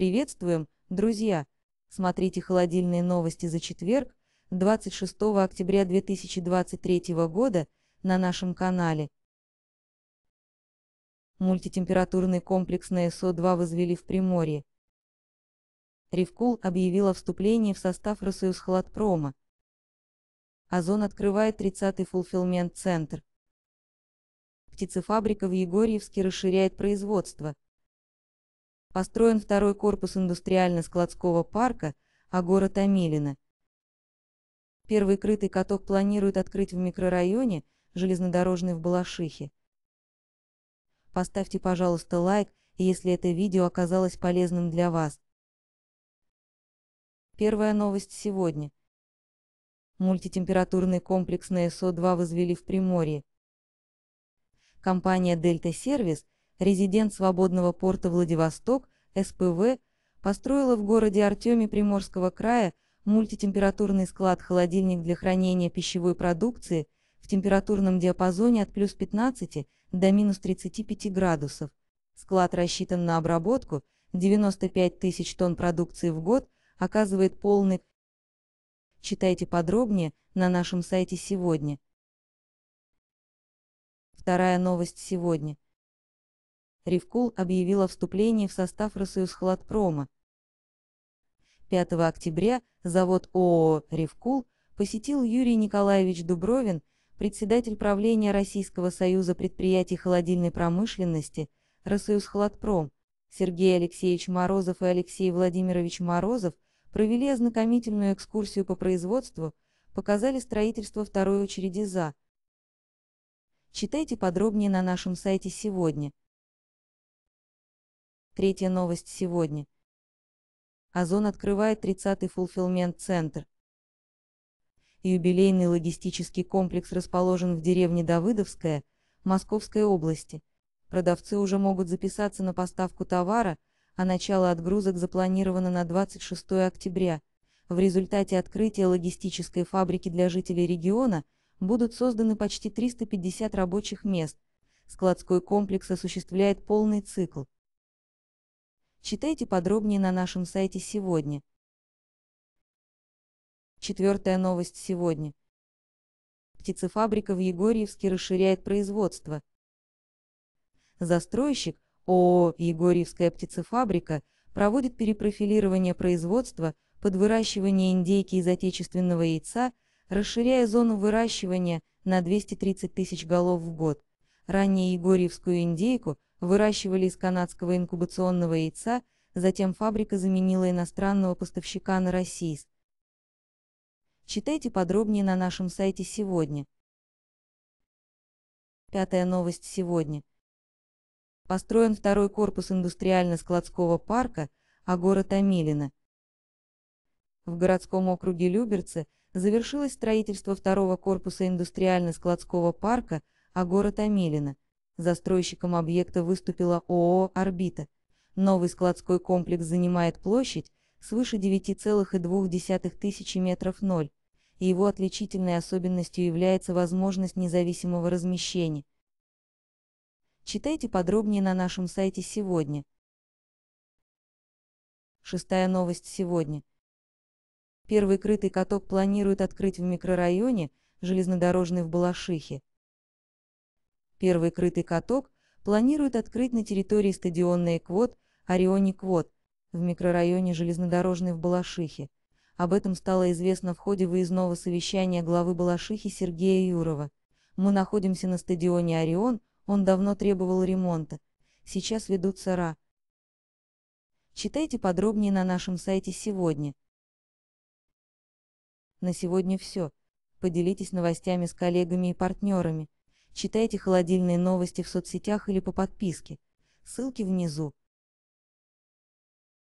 Приветствуем, друзья! Смотрите холодильные новости за четверг, 26 октября 2023 года на нашем канале. Мультитемпературный комплекс на СО-2 возвели в Приморье. Ревкул объявил о вступлении в состав Росоюзхладпрома. Озон открывает 30-й фулфилмент-центр. Птицефабрика в Егорьевске расширяет производство. Построен второй корпус индустриально-складского парка, а город Амелина. Первый крытый каток планируют открыть в микрорайоне, железнодорожный в Балашихе. Поставьте, пожалуйста, лайк, если это видео оказалось полезным для вас. Первая новость сегодня. Мультитемпературный комплекс на СО-2 возвели в Приморье. Компания «Дельта Сервис» резидент свободного порта Владивосток, СПВ, построила в городе Артеме Приморского края мультитемпературный склад-холодильник для хранения пищевой продукции в температурном диапазоне от плюс 15 до минус 35 градусов. Склад рассчитан на обработку 95 тысяч тонн продукции в год, оказывает полный... Читайте подробнее на нашем сайте сегодня. Вторая новость сегодня – Ревкул объявила вступление в состав Росоюзхладпрома. 5 октября завод ООО Ривкул посетил Юрий Николаевич Дубровин, председатель правления Российского союза предприятий холодильной промышленности «Росоюзхладпром», Сергей Алексеевич Морозов и Алексей Владимирович Морозов провели ознакомительную экскурсию по производству, показали строительство второй очереди «За». Читайте подробнее на нашем сайте сегодня. Третья новость сегодня. Озон открывает 30-й фулфилмент-центр. Юбилейный логистический комплекс расположен в деревне Давыдовская, Московской области. Продавцы уже могут записаться на поставку товара, а начало отгрузок запланировано на 26 октября. В результате открытия логистической фабрики для жителей региона будут созданы почти 350 рабочих мест. Складской комплекс осуществляет полный цикл. Читайте подробнее на нашем сайте сегодня. Четвертая новость сегодня. Птицефабрика в Егорьевске расширяет производство. Застройщик ООО «Егорьевская птицефабрика» проводит перепрофилирование производства под выращивание индейки из отечественного яйца, расширяя зону выращивания на 230 тысяч голов в год. Ранее Егорьевскую индейку – выращивали из канадского инкубационного яйца, затем фабрика заменила иностранного поставщика на российск. Читайте подробнее на нашем сайте сегодня. Пятая новость сегодня. Построен второй корпус индустриально-складского парка, а город Амилина. В городском округе Люберцы завершилось строительство второго корпуса индустриально-складского парка, а город Амилина – Застройщиком объекта выступила ООО «Орбита». Новый складской комплекс занимает площадь свыше 9,2 тысячи метров ноль, и его отличительной особенностью является возможность независимого размещения. Читайте подробнее на нашем сайте сегодня. Шестая новость сегодня. Первый крытый каток планируют открыть в микрорайоне железнодорожный в Балашихе. Первый крытый каток планируют открыть на территории стадионный квот Орионе Квот, в микрорайоне Железнодорожной в Балашихе. Об этом стало известно в ходе выездного совещания главы Балашихи Сергея Юрова. «Мы находимся на стадионе Орион, он давно требовал ремонта. Сейчас ведутся РА. Читайте подробнее на нашем сайте сегодня. На сегодня все. Поделитесь новостями с коллегами и партнерами. Читайте холодильные новости в соцсетях или по подписке. Ссылки внизу.